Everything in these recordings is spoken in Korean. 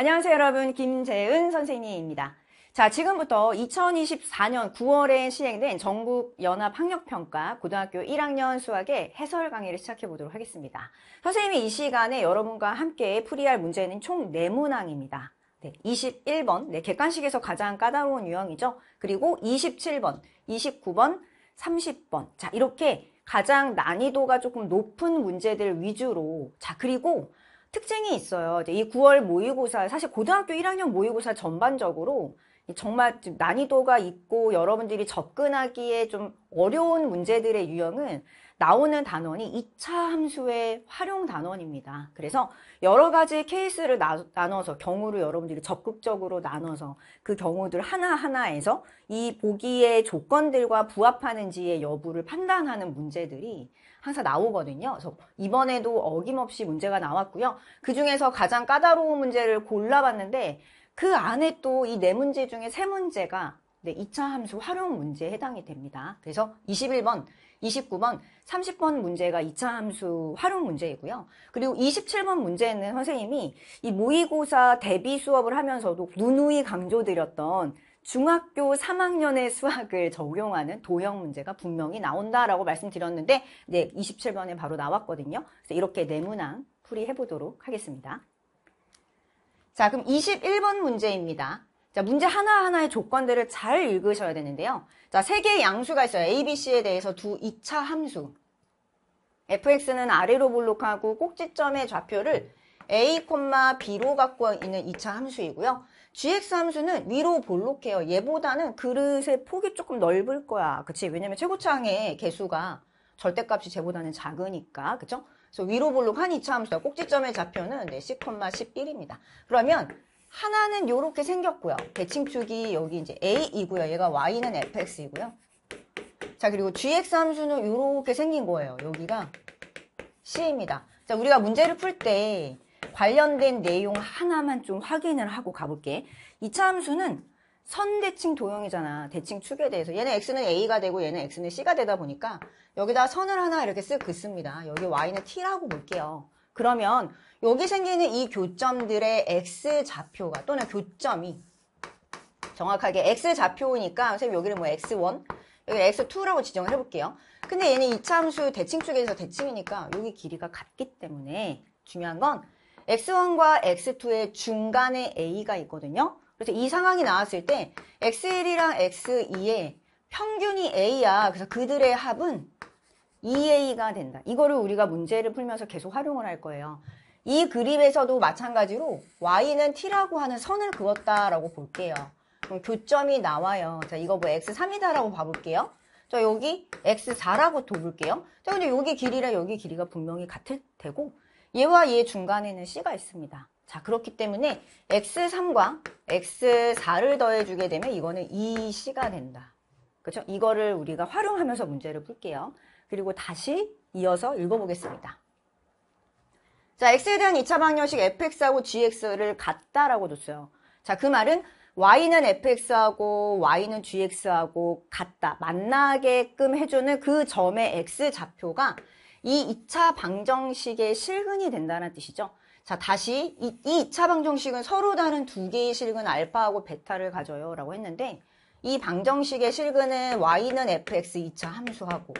안녕하세요 여러분 김재은 선생님입니다. 자 지금부터 2024년 9월에 시행된 전국연합학력평가 고등학교 1학년 수학의 해설 강의를 시작해 보도록 하겠습니다. 선생님이 이 시간에 여러분과 함께 풀이할 문제는 총 4문항입니다. 네, 21번 네, 객관식에서 가장 까다로운 유형이죠. 그리고 27번, 29번, 30번 자 이렇게 가장 난이도가 조금 높은 문제들 위주로 자 그리고 특징이 있어요. 이 9월 모의고사, 사실 고등학교 1학년 모의고사 전반적으로 정말 난이도가 있고 여러분들이 접근하기에 좀 어려운 문제들의 유형은 나오는 단원이 2차 함수의 활용 단원입니다. 그래서 여러 가지 케이스를 나, 눠서 경우를 여러분들이 적극적으로 나눠서 그 경우들 하나하나에서 이 보기의 조건들과 부합하는지의 여부를 판단하는 문제들이 항상 나오거든요. 그래서 이번에도 어김없이 문제가 나왔고요. 그 중에서 가장 까다로운 문제를 골라봤는데 그 안에 또 이 네 문제 중에 세 문제가 네, 2차 함수 활용 문제에 해당이 됩니다. 그래서 21번 29번, 30번 문제가 2차 함수 활용 문제이고요. 그리고 27번 문제는 선생님이 이 모의고사 대비 수업을 하면서도 누누이 강조드렸던 중학교 3학년의 수학을 적용하는 도형 문제가 분명히 나온다라고 말씀드렸는데 네, 27번에 바로 나왔거든요. 그래서 이렇게 네문항 풀이해보도록 하겠습니다. 자, 그럼 21번 문제입니다. 자, 문제 하나하나의 조건들을 잘 읽으셔야 되는데요. 자, 세 개의 양수가 있어요. A, B, C에 대해서 두 2차 함수. fx는 아래로 볼록하고 꼭지점의 좌표를 a, b로 갖고 있는 2차 함수이고요. gx 함수는 위로 볼록해요. 얘보다는 그릇의 폭이 조금 넓을 거야. 그치? 왜냐면 최고창의 개수가 절대값이 쟤보다는 작으니까. 그쵸? 그래서 위로 볼록한 2차 함수다. 꼭지점의 좌표는 네, c, 11입니다. 그러면 하나는 이렇게 생겼고요. 대칭축이 여기 이제 A이고요. 얘가 Y는 FX이고요. 자, 그리고 GX 함수는 이렇게 생긴 거예요. 여기가 C입니다. 자, 우리가 문제를 풀 때 관련된 내용 하나만 좀 확인을 하고 가볼게. 이차 함수는 선대칭 도형이잖아. 대칭축에 대해서. 얘는 x는 a가 되고 얘는 x는 c가 되다 보니까 여기다 선을 하나 이렇게 쓱 긋습니다. 여기 y는 t라고 볼게요. 그러면 여기 생기는 이 교점들의 x좌표가 또는 교점이 정확하게 x좌표니까 선생님 여기를 뭐 x1 여기 x2라고 지정을 해볼게요. 근데 얘는 이차함수 대칭 쪽에서 대칭이니까 여기 길이가 같기 때문에 중요한 건 x1과 x2의 중간에 a가 있거든요. 그래서 이 상황이 나왔을 때 x1이랑 x2의 평균이 a야. 그래서 그들의 합은 e a 가 된다. 이거를 우리가 문제를 풀면서 계속 활용을 할 거예요. 이 그림에서도 마찬가지로 Y는 T라고 하는 선을 그었다라고 볼게요. 그럼 교점이 나와요. 자, 이거 뭐 X3이다라고 봐볼게요. 자, 여기 X4라고 둬볼게요. 자, 근데 여기 길이랑 여기 길이가 분명히 같을 테고 얘와 얘 중간에는 C가 있습니다. 자, 그렇기 때문에 X3과 X4를 더해주게 되면 이거는 e c 가 된다. 그렇죠? 이거를 우리가 활용하면서 문제를 풀게요. 그리고 다시 이어서 읽어보겠습니다. 자, x에 대한 2차 방정식 fx하고 gx를 같다라고 뒀어요 자, 그 말은 y는 fx하고 y는 gx하고 같다, 만나게끔 해주는 그 점의 x좌표가 이 2차 방정식의 실근이 된다는 뜻이죠. 자, 다시 이, 이 2차 방정식은 서로 다른 두 개의 실근 알파하고 베타를 가져요 라고 했는데 이 방정식의 실근은 y는 fx 2차 함수하고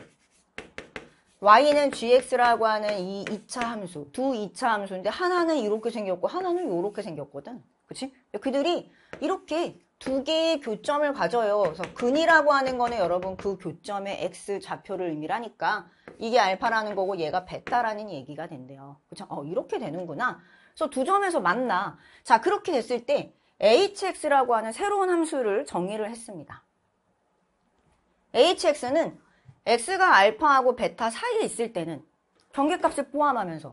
y는 gx라고 하는 이 2차 함수, 두 2차 함수인데 하나는 이렇게 생겼고 하나는 이렇게 생겼거든. 그치? 그들이 이렇게 두 개의 교점을 가져요. 그래서 근이라고 하는 거는 여러분 그 교점의 x 좌표를 의미하니까 이게 알파라는 거고 얘가 베타라는 얘기가 된대요. 그쵸? 어, 이렇게 되는구나. 그래서 두 점에서 만나. 자, 그렇게 됐을 때 hx라고 하는 새로운 함수를 정의를 했습니다. hx는 X가 알파하고 베타 사이에 있을 때는 경계값을 포함하면서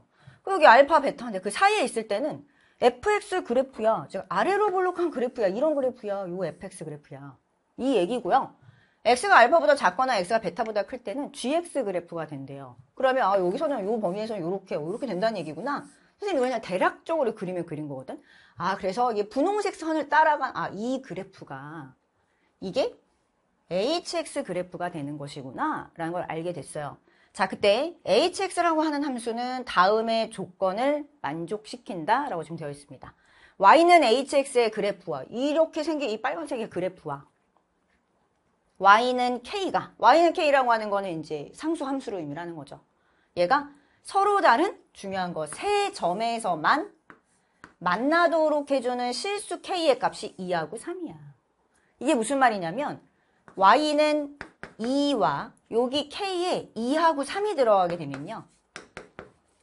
여기 알파 베타인데 그 사이에 있을 때는 fx 그래프야 즉 아래로 볼록한 그래프야 이런 그래프야 요 fx 그래프야 이 얘기고요 x가 알파보다 작거나 x가 베타보다 클 때는 gx 그래프가 된대요 그러면 아 여기서는 요 범위에서는 요렇게 어, 요렇게 된다는 얘기구나 선생님 왜냐 그 대략적으로 그림을 그린 거거든 아 그래서 이게 분홍색 선을 따라간 아 이 그래프가 이게 hx 그래프가 되는 것이구나 라는 걸 알게 됐어요. 자 그때 hx라고 하는 함수는 다음의 조건을 만족시킨다 라고 지금 되어 있습니다. y는 hx의 그래프와 이렇게 생긴 이 빨간색의 그래프와 y는 k가 y는 k라고 하는 거는 이제 상수 함수로 의미를 하는 거죠. 얘가 서로 다른 중요한 거 세 점에서만 만나도록 해주는 실수 k의 값이 2하고 3이야. 이게 무슨 말이냐면 y는 2와 여기 k에 2하고 3이 들어가게 되면요.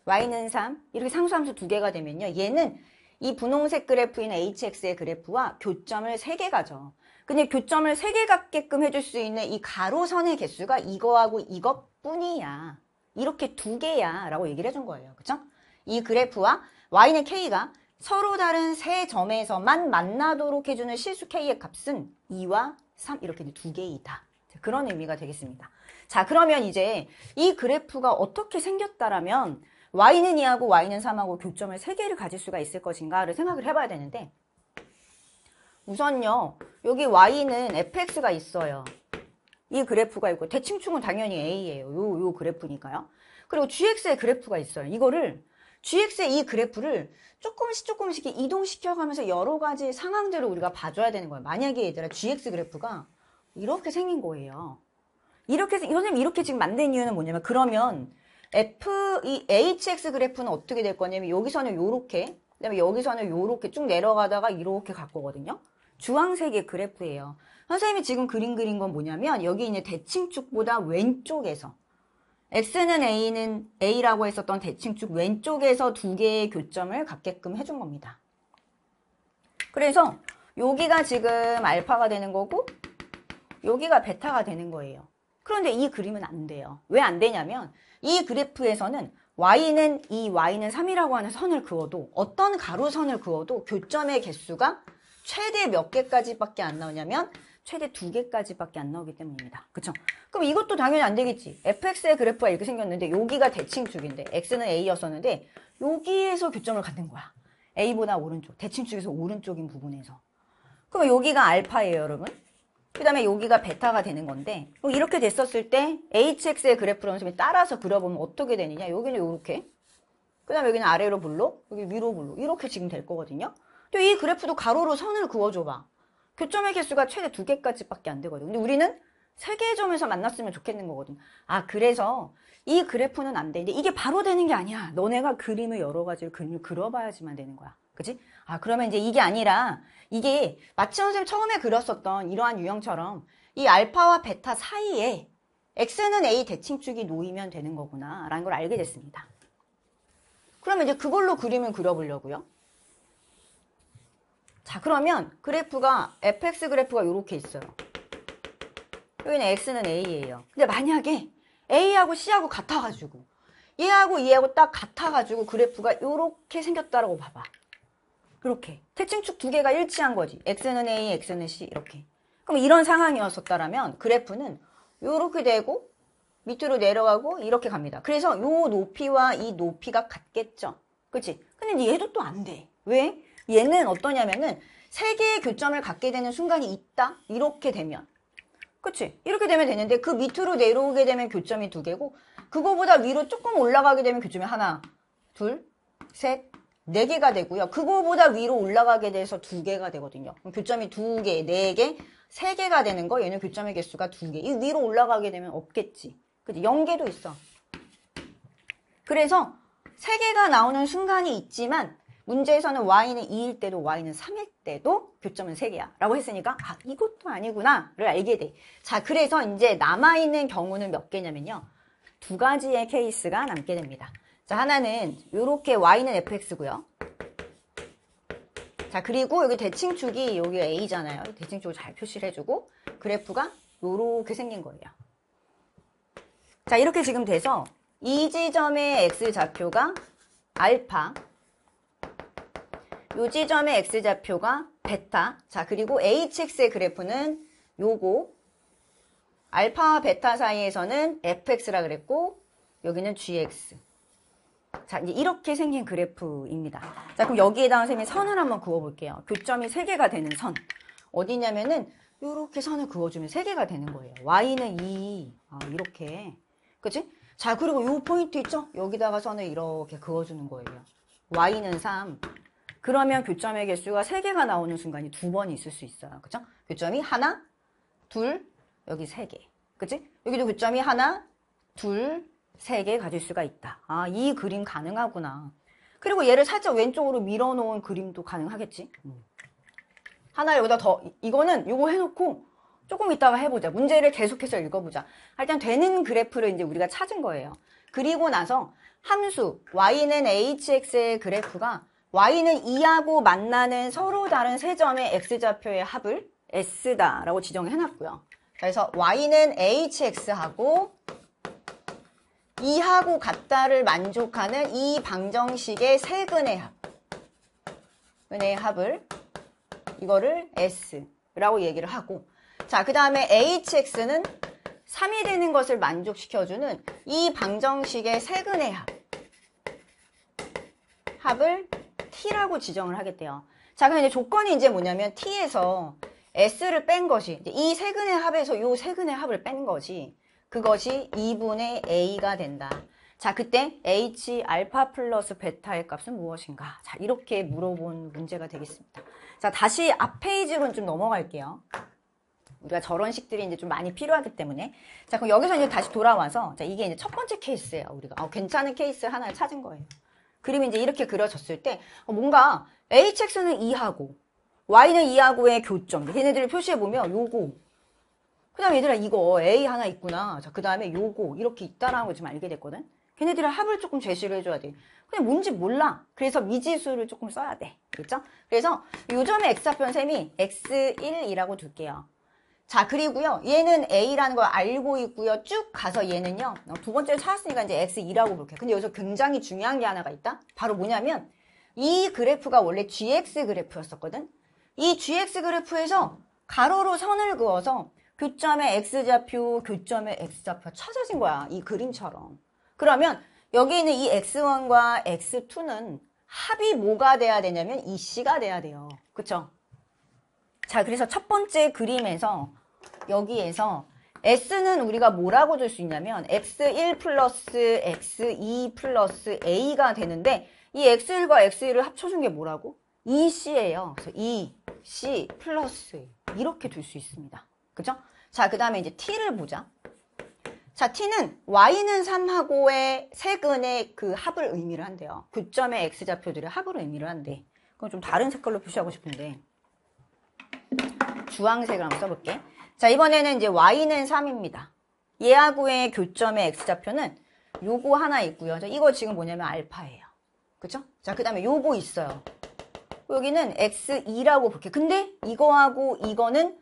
y는 3 이렇게 상수함수 두 개가 되면요. 얘는 이 분홍색 그래프인 hx의 그래프와 교점을 3개 가죠. 근데 교점을 3개 갖게끔 해줄 수 있는 이 가로선의 개수가 이거하고 이것뿐이야. 이렇게 두 개야 라고 얘기를 해준 거예요. 그쵸? 이 그래프와 y는 k가 서로 다른 세 점에서만 만나도록 해주는 실수 k의 값은 2와 3 이렇게 두 개이다. 그런 의미가 되겠습니다. 자 그러면 이제 이 그래프가 어떻게 생겼다라면 y는 2하고 y는 3하고 교점을 3개를 가질 수가 있을 것인가를 생각을 해봐야 되는데 우선요 여기 y는 fx가 있어요. 이 그래프가 있고 대칭충은 당연히 a예요. 요, 요 그래프니까요. 그리고 gx의 그래프가 있어요. 이거를 GX의 이 그래프를 조금씩 조금씩 이동시켜가면서 여러 가지 상황들을 우리가 봐줘야 되는 거예요. 만약에 얘들아 GX 그래프가 이렇게 생긴 거예요. 이렇게 선생님 이렇게 지금 만든 이유는 뭐냐면 그러면 F 이 HX 그래프는 어떻게 될 거냐면 여기서는 이렇게 그다음에 여기서는 이렇게쭉 내려가다가 이렇게 갈 거거든요. 주황색의 그래프예요. 선생님이 지금 그림 그린 건 뭐냐면 여기 있는 대칭축보다 왼쪽에서 X는 A는 A라고 했었던 대칭축 왼쪽에서 두 개의 교점을 갖게끔 해준 겁니다. 그래서 여기가 지금 알파가 되는 거고 여기가 베타가 되는 거예요. 그런데 이 그림은 안 돼요. 왜 안 되냐면 이 그래프에서는 y는 이 y는 3이라고 하는 선을 그어도 어떤 가로선을 그어도 교점의 개수가 최대 몇 개까지밖에 안 나오냐면 최대 두 개까지밖에 안 나오기 때문입니다. 그렇죠 그럼 이것도 당연히 안 되겠지. fx의 그래프가 이렇게 생겼는데 여기가 대칭축인데 x는 a였었는데 여기에서 교점을 갖는 거야. a보다 오른쪽, 대칭축에서 오른쪽인 부분에서. 그럼 여기가 알파예요, 여러분. 그 다음에 여기가 베타가 되는 건데 이렇게 됐었을 때 hx의 그래프를 는생님이 따라서 그려보면 어떻게 되느냐. 여기는 이렇게. 그 다음에 여기는 아래로 블록, 여기 위로 블록. 이렇게 지금 될 거거든요. 또 이 그래프도 가로로 선을 그어줘봐. 교점의 개수가 최대 두 개까지밖에 안 되거든. 근데 우리는 세 개의 점에서 만났으면 좋겠는 거거든. 아, 그래서 이 그래프는 안 돼. 근데 이게 바로 되는 게 아니야. 너네가 그림을 여러 가지를 그림을 그려봐야지만 되는 거야. 그치 아, 그러면 이제 이게 아니라 이게 마치 선생님 처음에 그렸었던 이러한 유형처럼 이 알파와 베타 사이에 x는 a 대칭축이 놓이면 되는 거구나 라는 걸 알게 됐습니다. 그러면 이제 그걸로 그림을 그려보려고요. 자 그러면 그래프가 fx 그래프가 이렇게 있어요 여기는 x는 a예요 근데 만약에 a하고 c하고 같아가지고 얘하고 얘하고 딱 같아가지고 그래프가 이렇게 생겼다라고 봐봐 이렇게 태칭축두 개가 일치한 거지 x는 a, x는 c 이렇게 그럼 이런 상황이었었다면 그래프는 이렇게 되고 밑으로 내려가고 이렇게 갑니다 그래서 이 높이와 이 높이가 같겠죠 그치? 근데 얘도 또 안돼 왜? 얘는 어떠냐면은 세 개의 교점을 갖게 되는 순간이 있다. 이렇게 되면. 그치? 이렇게 되면 되는데 그 밑으로 내려오게 되면 교점이 두 개고 그거보다 위로 조금 올라가게 되면 교점이 하나, 둘, 셋, 네 개가 되고요. 그거보다 위로 올라가게 돼서 두 개가 되거든요. 교점이 두 개, 네 개, 세 개가 되는 거 얘는 교점의 개수가 두 개. 이 위로 올라가게 되면 없겠지. 그치? 0개도 있어. 그래서 세 개가 나오는 순간이 있지만 문제에서는 y는 2일 때도 y는 3일 때도 교점은 3개야 라고 했으니까 아 이것도 아니구나 를 알게 돼자 그래서 이제 남아있는 경우는 몇 개냐면요 두 가지의 케이스가 남게 됩니다 자 하나는 이렇게 y는 fx고요 자 그리고 여기 대칭축이 여기 a잖아요 대칭축을 잘 표시를 해주고 그래프가 이렇게 생긴 거예요 자 이렇게 지금 돼서 이 지점의 x좌표가 알파 요 지점의 x좌표가 베타. 자, 그리고 hx의 그래프는 요거 알파와 베타 사이에서는 fx라 그랬고 여기는 gx. 자, 이제 이렇게 생긴 그래프입니다. 자, 그럼 여기에다가 선생님 선을 한번 그어볼게요. 교점이 3개가 되는 선. 어디냐면은 요렇게 선을 그어주면 3개가 되는 거예요. y는 2, 아, 이렇게. 그치? 자, 그리고 요 포인트 있죠? 여기다가 선을 이렇게 그어주는 거예요. y는 3, 그러면 교점의 개수가 3개가 나오는 순간이 두 번 있을 수 있어요. 그죠? 교점이 하나, 둘, 여기 3개. 그치? 여기도 교점이 하나, 둘, 세 개 가질 수가 있다. 아, 이 그림 가능하구나. 그리고 얘를 살짝 왼쪽으로 밀어놓은 그림도 가능하겠지? 하나 여기다 더, 이거는 이거 해놓고 조금 이따가 해보자. 문제를 계속해서 읽어보자. 일단 되는 그래프를 이제 우리가 찾은 거예요. 그리고 나서 함수, y는 hx의 그래프가 y는 2하고 만나는 서로 다른 세 점의 x좌표의 합을 s다 라고 지정해놨고요. 그래서 y는 hx하고 2하고 같다를 만족하는 이 방정식의 세근의 합, 근의 합을 이거를 s라고 얘기를 하고 자그 다음에 hx는 3이 되는 것을 만족시켜주는 이 방정식의 세근의 합 합을 T라고 지정을 하겠대요. 자, 그럼 이제 조건이 이제 뭐냐면 T에서 S를 뺀 것이 이 세근의 합에서 이 세근의 합을 뺀 것이 그것이 2분의 A가 된다. 자, 그때 H 알파 플러스 베타의 값은 무엇인가? 자, 이렇게 물어본 문제가 되겠습니다. 자, 다시 앞 페이지로 좀 넘어갈게요. 우리가 저런 식들이 이제 좀 많이 필요하기 때문에 자 그럼 여기서 이제 다시 돌아와서 자 이게 이제 첫 번째 케이스예요 우리가 아, 괜찮은 케이스 하나 를 찾은 거예요 그림이 이제 이렇게 그려졌을 때 어, 뭔가 hx는 2하고 y는 2하고의 교점 얘네들을 표시해보면 요거 그 다음에 얘들아 이거 a 하나 있구나 자그 다음에 요거 이렇게 있다라는 걸좀 알게 됐거든 걔네들은 합을 조금 제시를 해줘야 돼 그냥 뭔지 몰라 그래서 미지수를 조금 써야 돼 그렇죠? 그래서 요점의 x좌편셈이 x1이라고 둘게요 자 그리고요 얘는 A라는 걸 알고 있고요 쭉 가서 얘는요 두 번째를 찾았으니까 이제 X2라고 볼게요 근데 여기서 굉장히 중요한 게 하나가 있다 바로 뭐냐면 이 그래프가 원래 GX 그래프였었거든 이 GX 그래프에서 가로로 선을 그어서 교점의 X좌표 교점의 X좌표 찾아진 거야 이 그림처럼 그러면 여기 있는 이 X1과 X2는 합이 뭐가 돼야 되냐면 이 C가 돼야 돼요 그쵸 자, 그래서 첫 번째 그림에서 여기에서 S는 우리가 뭐라고 줄수 있냐면 X1 플러스 X2 플러스 A가 되는데 이 X1과 X2를 합쳐준 게 뭐라고? EC예요. 그래서 EC 플러스 이렇게 둘 수 있습니다. 그죠? 자, 그 다음에 이제 T를 보자. 자, T는 Y는 3하고의 세근의 그 합을 의미를 한대요. 9점의 X좌표들의 합으로 의미를 한대. 그건 좀 다른 색깔로 표시하고 싶은데. 주황색을 한번 써볼게. 자, 이번에는 이제 Y는 3입니다. 얘하고의 교점의 X좌표는 요거 하나 있고요. 이거 지금 뭐냐면 알파예요. 그쵸? 자, 그 다음에 요거 있어요. 여기는 X2라고 볼게요. 근데 이거하고 이거는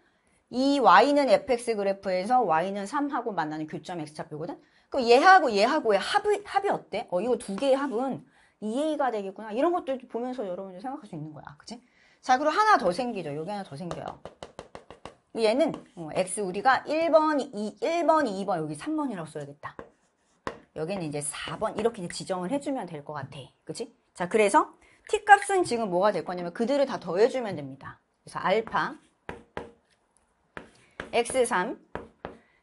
이 Y는 FX 그래프에서 Y는 3하고 만나는 교점 X좌표거든? 그럼 얘하고 얘하고의 합이, 합이 어때? 어, 이거 두 개의 합은 2A가 되겠구나. 이런 것도 보면서 여러분들 생각할 수 있는 거야. 그치? 자 그리고 하나 더 생기죠 여기 하나 더 생겨요 얘는 어, x 우리가 1번, 2, 1번, 2번 여기 3번이라고 써야겠다 여기는 이제 4번 이렇게 이제 지정을 해주면 될 것 같아 그치? 자 그래서 t값은 지금 뭐가 될 거냐면 그들을 다 더해주면 됩니다 그래서 알파 x3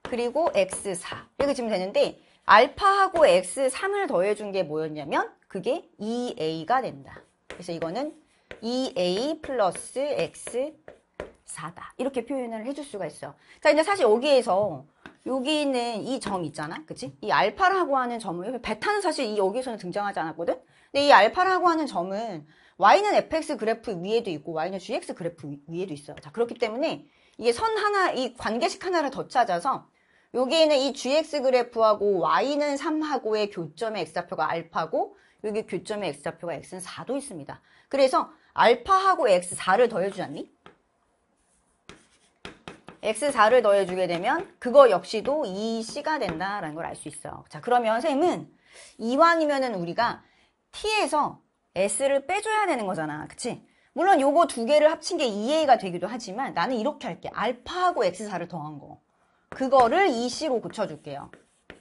그리고 x4 이렇게 지면 되는데 알파하고 x3을 더해준 게 뭐였냐면 그게 2a가 된다 그래서 이거는 2a e 플러스 x 4다. 이렇게 표현을 해줄 수가 있어요. 자, 이제 사실 여기에서 여기 는이 점 있잖아. 그치? 이 알파라고 하는 점을, 베타는 사실 여기에서는 등장하지 않았거든? 근데 이 알파라고 하는 점은 y는 fx 그래프 위에도 있고 y는 gx 그래프 위에도 있어요. 자, 그렇기 때문에 이게 선 하나, 이 관계식 하나를 더 찾아서 여기에는 이 gx 그래프하고 y는 3하고의 교점의 x좌표가 알파고 여기 교점의 x좌표가 x는 4도 있습니다. 그래서 알파하고 x4를 더해주지 않니? x4를 더해주게 되면 그거 역시도 2c가 된다라는 걸 알 수 있어. 자 그러면 선생님은 이왕이면은 우리가 t에서 s를 빼줘야 되는 거잖아. 그치? 물론 요거 두 개를 합친 게 2a가 되기도 하지만 나는 이렇게 할게. 알파하고 x4를 더한 거. 그거를 2c로 고쳐줄게요.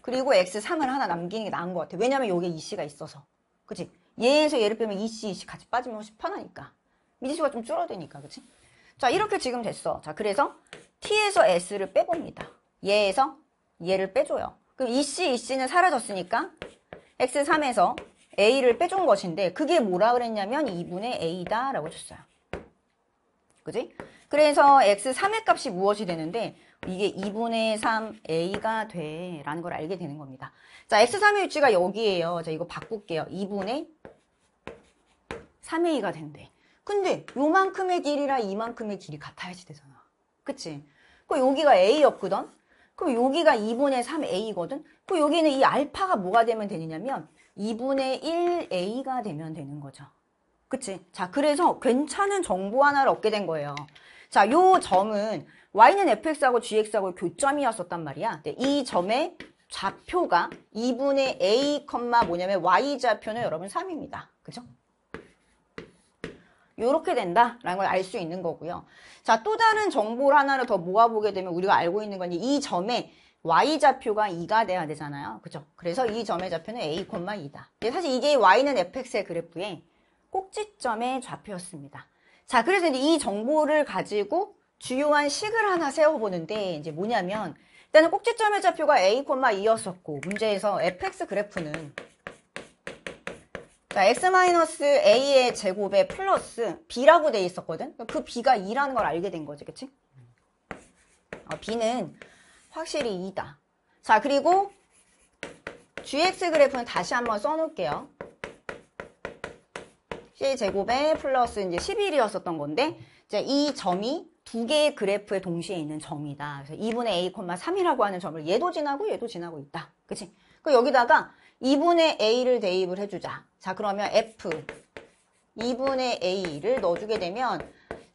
그리고 x3을 하나 남기는 게 나은 것 같아. 왜냐면 요게 2c가 있어서. 그치? 얘에서 얘를 빼면 이씨, 이씨 같이 빠지면 훨씬 편하니까. 미지수가 좀 줄어드니까, 그치? 자, 이렇게 지금 됐어. 자, 그래서 T에서 S를 빼봅니다. 얘에서 얘를 빼줘요. 그럼 이씨, 이씨는 사라졌으니까 X3에서 A를 빼준 것인데 그게 뭐라 그랬냐면 2분의 A다라고 줬어요. 그지? 그래서 X3의 값이 무엇이 되는데 이게 2분의 3a가 돼 라는 걸 알게 되는 겁니다. 자, x3의 위치가 여기에요. 자, 이거 바꿀게요. 2분의 3a가 된대. 근데 요만큼의 길이라 이만큼의 길이 같아야지 되잖아. 그치? 그 여기가 a였거든? 그럼 여기가 2분의 3a거든? 그 여기는 이 알파가 뭐가 되면 되느냐면 2분의 1a가 되면 되는 거죠. 그치? 자, 그래서 괜찮은 정보 하나를 얻게 된 거예요. 자, 요 점은 y는 fx하고 gx하고 교점이었었단 말이야. 이 점의 좌표가 2분의 a, 뭐냐면 y좌표는 여러분 3입니다. 그죠? 요렇게 된다라는 걸 알 수 있는 거고요. 자, 또 다른 정보를 하나를 더 모아보게 되면 우리가 알고 있는 건 이 점에 y좌표가 2가 돼야 되잖아요. 그죠? 그래서 이 점의 좌표는 a, 2다. 사실 이게 y는 fx의 그래프의 꼭지점의 좌표였습니다. 자, 그래서 이제 이 정보를 가지고 주요한 식을 하나 세워보는데 이제 뭐냐면 일단은 꼭지점의 좌표가 a, 2였었고 문제에서 fx 그래프는 x-a의 제곱에 플러스 b라고 돼 있었거든? 그 b가 2라는 걸 알게 된 거지, 그치? 어, b는 확실히 2다. 자, 그리고 gx 그래프는 다시 한번 써놓을게요. c 제곱에 플러스 이제 11이었었던 건데, 이제 이 점이 두 개의 그래프에 동시에 있는 점이다. 그래서 2분의 a, 3이라고 하는 점을 얘도 지나고 얘도 지나고 있다. 그치? 그 여기다가 2분의 a를 대입을 해주자. 자, 그러면 f 2분의 a를 넣어주게 되면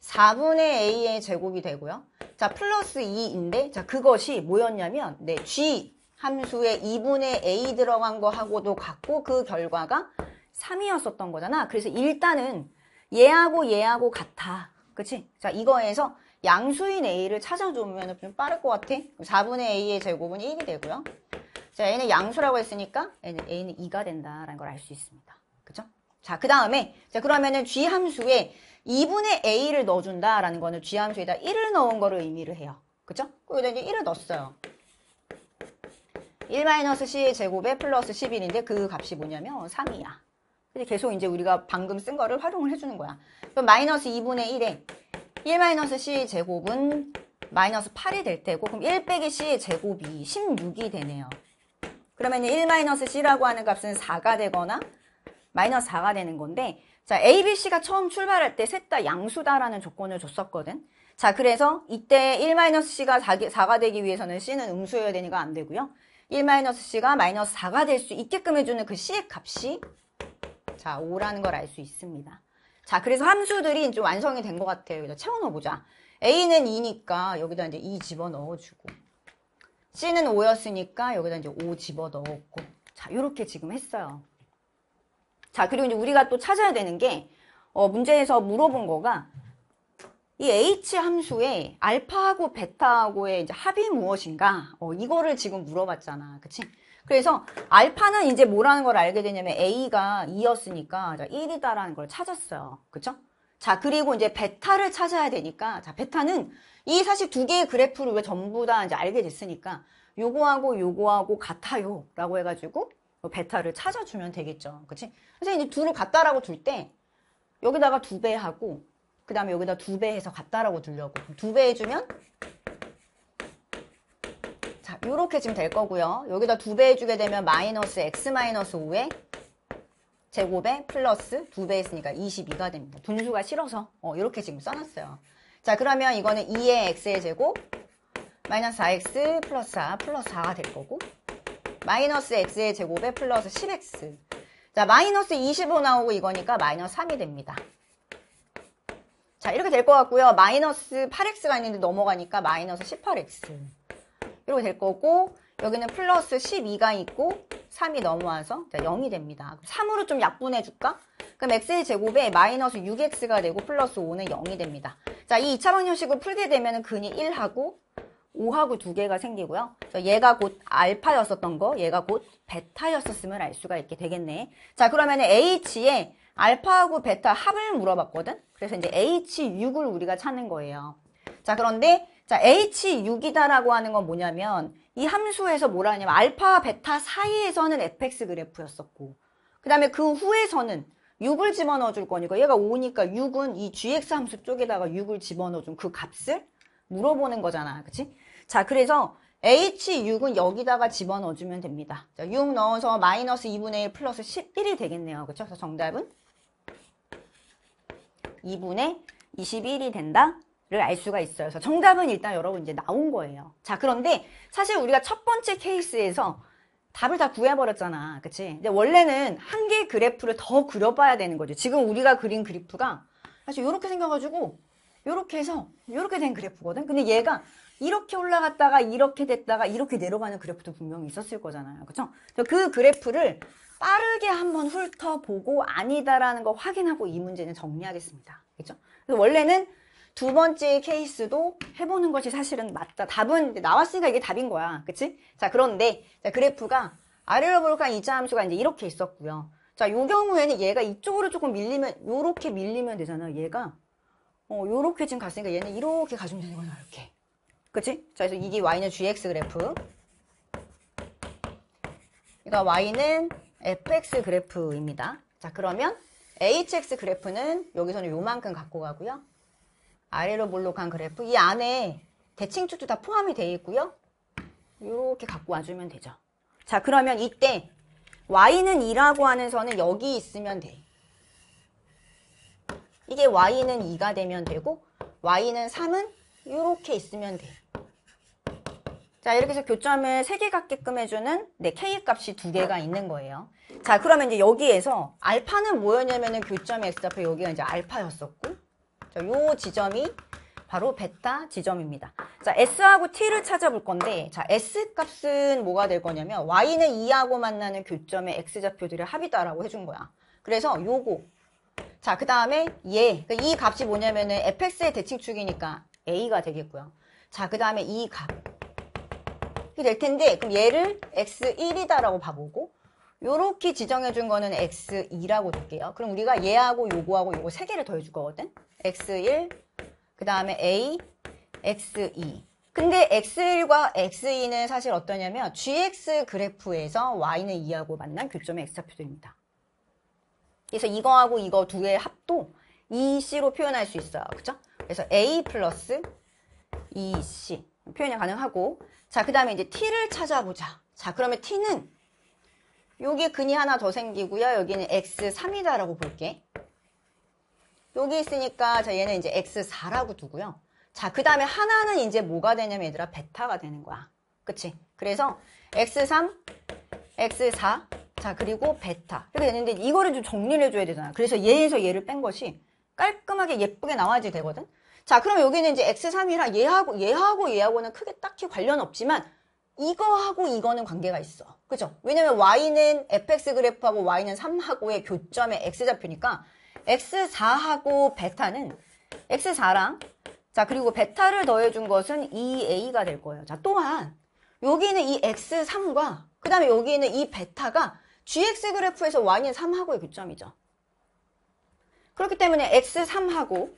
4분의 a의 제곱이 되고요. 자, 플러스 2인데, 자, 그것이 뭐였냐면, 네, g 함수에 2분의 a 들어간 거하고도 같고 그 결과가 3이었었던 거잖아. 그래서 일단은 얘하고 얘하고 같아. 그치? 자, 이거에서 양수인 A를 찾아주면 좀 빠를 것 같아. 4분의 A의 제곱은 1이 되고요. 자, 얘는 양수라고 했으니까 A는, A는 2가 된다라는 걸 알 수 있습니다. 그죠? 자, 그 다음에 자 그러면은 G 함수에 2분의 A를 넣어준다라는 거는 G 함수에다 1을 넣은 거를 의미를 해요. 그죠? 여기다 이제 1을 넣었어요. 1-C의 제곱에 플러스 11인데 그 값이 뭐냐면 3이야. 근데 계속 이제 우리가 방금 쓴 거를 활용을 해주는 거야. 그럼 마이너스 2분의 1에 1-c 제곱은 마이너스 8이 될 테고 그럼 1 빼기 c 제곱이 16이 되네요. 그러면 1-c라고 하는 값은 4가 되거나 마이너스 4가 되는 건데 자 A, B, C가 처음 출발할 때 셋 다 양수다라는 조건을 줬었거든. 자 그래서 이때 1-c가 4가 되기 위해서는 C는 음수여야 되니까 안 되고요. 1-c가 마이너스 4가 될 수 있게끔 해주는 그 C의 값이 자 5라는 걸 알 수 있습니다. 자, 그래서 함수들이 좀 완성이 된 것 같아요. 여기다 채워넣어보자. A는 2니까 여기다 이제 2 e 집어넣어주고 C는 5였으니까 여기다 이제 5 집어넣었고 자, 이렇게 지금 했어요. 자, 그리고 이제 우리가 또 찾아야 되는 게 어, 문제에서 물어본 거가 이 H 함수의 알파하고 베타하고의 합이 무엇인가? 어, 이거를 지금 물어봤잖아. 그치? 그래서 알파는 이제 뭐라는 걸 알게 되냐면 A가 2였으니까 1이다라는 걸 찾았어요. 그쵸? 자 그리고 이제 베타를 찾아야 되니까 자 베타는 이 사실 두 개의 그래프를 왜 전부 다 이제 알게 됐으니까 요거하고 요거하고 같아요 라고 해가지고 베타를 찾아주면 되겠죠 그치 그래서 이제 둘을 같다라고 둘 때 여기다가 두배 하고 그 다음에 여기다 두 배 해서 같다라고 두려고 두 배 해주면 이렇게 지금 될 거고요. 여기다 두 배 해주게 되면 마이너스 x 마이너스 5에 제곱에 플러스 두 배 했으니까 22가 됩니다. 분수가 싫어서 어, 이렇게 지금 써놨어요. 자 그러면 이거는 2의 x의 제곱 마이너스 4x 플러스 4 플러스 4가 될 거고 마이너스 x의 제곱에 플러스 10x 자 마이너스 25 나오고 이거니까 마이너스 3이 됩니다. 자 이렇게 될 것 같고요. 마이너스 8x가 있는데 넘어가니까 마이너스 18x 이될 거고 여기는 플러스 12가 있고 3이 넘어와서 0이 됩니다. 3으로 좀 약분해 줄까? 그럼 x의 제곱에 마이너스 6x가 되고 플러스 5는 0이 됩니다. 자, 이 2차 방정식을 풀게 되면 근이 1하고 5하고 2개가 생기고요. 얘가 곧 알파였었던 거, 얘가 곧 베타였었음을 알 수가 있게 되겠네. 자, 그러면 h에 알파하고 베타 합을 물어봤거든? 그래서 이제 h6을 우리가 찾는 거예요. 자, 그런데 자, H6이다라고 하는 건 뭐냐면 이 함수에서 뭐라 하냐면 알파, 베타 사이에서는 fx 그래프였었고 그 다음에 그 후에서는 6을 집어넣어 줄 거니까 얘가 5니까 6은 이 gx 함수 쪽에다가 6을 집어넣어 준 그 값을 물어보는 거잖아. 그치? 자, 그래서 h6은 여기다가 집어넣어 주면 됩니다. 자, 6 넣어서 마이너스 2분의 1 플러스 11이 되겠네요. 그쵸? 그래서 정답은 2분의 21이 된다. 알 수가 있어요. 그래서 정답은 일단 여러분 이제 나온 거예요. 자, 그런데 사실 우리가 첫 번째 케이스에서 답을 다 구해버렸잖아. 그치? 근데 원래는 한개 그래프를 더 그려봐야 되는 거죠. 지금 우리가 그린 그래프가 사실 이렇게 생겨가지고 이렇게 해서 이렇게 된 그래프거든. 근데 얘가 이렇게 올라갔다가 이렇게 됐다가 이렇게 내려가는 그래프도 분명히 있었을 거잖아요. 그쵸? 그 그래프를 빠르게 한번 훑어보고 아니다라는 거 확인하고 이 문제는 정리하겠습니다. 그쵸 그래서 원래는 두 번째 케이스도 해보는 것이 사실은 맞다. 답은 나왔으니까 이게 답인 거야. 그치? 자, 그런데 자, 그래프가 아래로 볼까 이차 함수가 이제 이렇게 있었고요. 자, 요 경우에는 얘가 이쪽으로 조금 밀리면 요렇게 밀리면 되잖아. 얘가 어, 요렇게 지금 갔으니까 얘는 이렇게 가주면 되는 거야. 이렇게. 그치? 자, 그래서 이게 y는 gx 그래프. 이거 니까 y는 fx 그래프입니다. 자, 그러면 hx 그래프는 여기서는 요만큼 갖고 가고요. 아래로 볼록한 그래프 이 안에 대칭축도 다 포함이 되어 있고요. 이렇게 갖고 와주면 되죠. 자 그러면 이때 y는 2라고 하는 선은 여기 있으면 돼. 이게 y는 2가 되면 되고 y는 3은 이렇게 있으면 돼. 자 이렇게 해서 교점을 3개 갖게끔 해주는 내 k값이 2개가 있는 거예요. 자 그러면 이제 여기에서 알파는 뭐였냐면은 교점 x좌표 여기가 이제 알파였었고 요 지점이 바로 베타 지점입니다. 자, S하고 T를 찾아볼 건데, 자, S 값은 뭐가 될 거냐면, Y는 2하고 만나는 교점의 X좌표들의 합이다라고 해준 거야. 그래서 요거. 자, 그 다음에 얘. 예. 그러니까 이 값이 뭐냐면은 fx의 대칭축이니까 a가 되겠고요. 자, 그 다음에 이 값. 이될 텐데, 그럼 얘를 x1이다라고 봐보고, 요렇게 지정해 준 거는 x2라고 둘게요. 그럼 우리가 얘하고 요거하고 요거 세 개를 더해 줄 거거든. x1, 그 다음에 a, x2. 근데 x1과 x2는 사실 어떠냐면 gx 그래프에서 y는 2하고 만난 교점의 x좌표들입니다. 그래서 이거하고 이거 두 개의 합도 2c로 표현할 수 있어요. 그죠? 그래서 a 플러스 2c 표현이 가능하고 자, 그 다음에 이제 t를 찾아보자. 자, 그러면 t는 여기 근이 하나 더 생기고요. 여기는 x3이다라고 볼게. 여기 있으니까 자 얘는 이제 x4라고 두고요. 자, 그 다음에 하나는 이제 뭐가 되냐면 얘들아 베타가 되는 거야. 그치? 그래서 x3, x4, 자 그리고 베타 이렇게 되는데 이거를 좀 정리를 해줘야 되잖아. 그래서 얘에서 얘를 뺀 것이 깔끔하게 예쁘게 나와야지 되거든. 자, 그럼 여기는 이제 x3이랑 얘하고 얘하고 얘하고는 크게 딱히 관련 없지만 이거하고 이거는 관계가 있어. 그죠? 왜냐면 y는 fx 그래프하고 y는 3하고의 교점의 x좌표니까 x4하고 베타는 x4랑 자 그리고 베타를 더해준 것은 2a가 될 거예요. 자 또한 여기는 이 x3과 그 다음에 여기는 이 베타가 gx 그래프에서 y는 3하고의 교점이죠. 그렇기 때문에 x3하고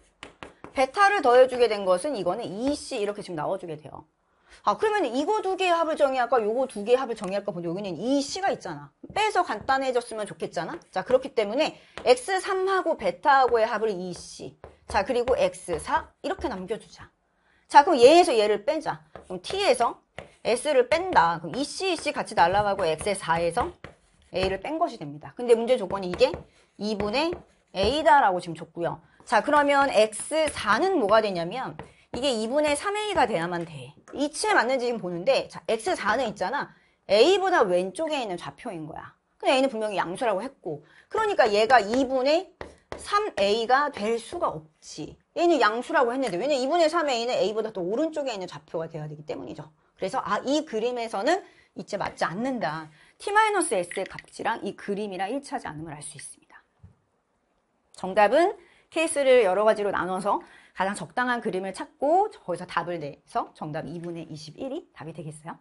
베타를 더해주게 된 것은 이거는 2c e 이렇게 지금 나와주게 돼요. 아 그러면 이거 두 개의 합을 정의할까 요거 두 개의 합을 정의할까 보니 여기는 이 c가 있잖아 빼서 간단해졌으면 좋겠잖아 자 그렇기 때문에 x3하고 베타하고의 합을 이 c 자 그리고 x4 이렇게 남겨주자 자 그럼 얘에서 얘를 빼자 그럼 t에서 s를 뺀다 그럼 2c, 2c 같이 날라가고 x의 4에서 a를 뺀 것이 됩니다 근데 문제 조건이 이게 2분의 a다라고 지금 줬고요 자 그러면 x4는 뭐가 되냐면 이게 2분의 3a가 돼야만 돼. 이치에 맞는지 지금 보는데 자, x4는 있잖아. a보다 왼쪽에 있는 좌표인 거야. 근데 a는 분명히 양수라고 했고 그러니까 얘가 2분의 3a가 될 수가 없지. 얘는 양수라고 했는데 왜냐면 2분의 3a는 a보다 또 오른쪽에 있는 좌표가 돼야 되기 때문이죠. 그래서 아이 그림에서는 이제 맞지 않는다. t-s의 값이랑 이 그림이랑 일치하지 않음을 알 수 있습니다. 정답은 케이스를 여러 가지로 나눠서 가장 적당한 그림을 찾고 거기서 답을 내서 정답 2분의 21이 답이 되겠어요.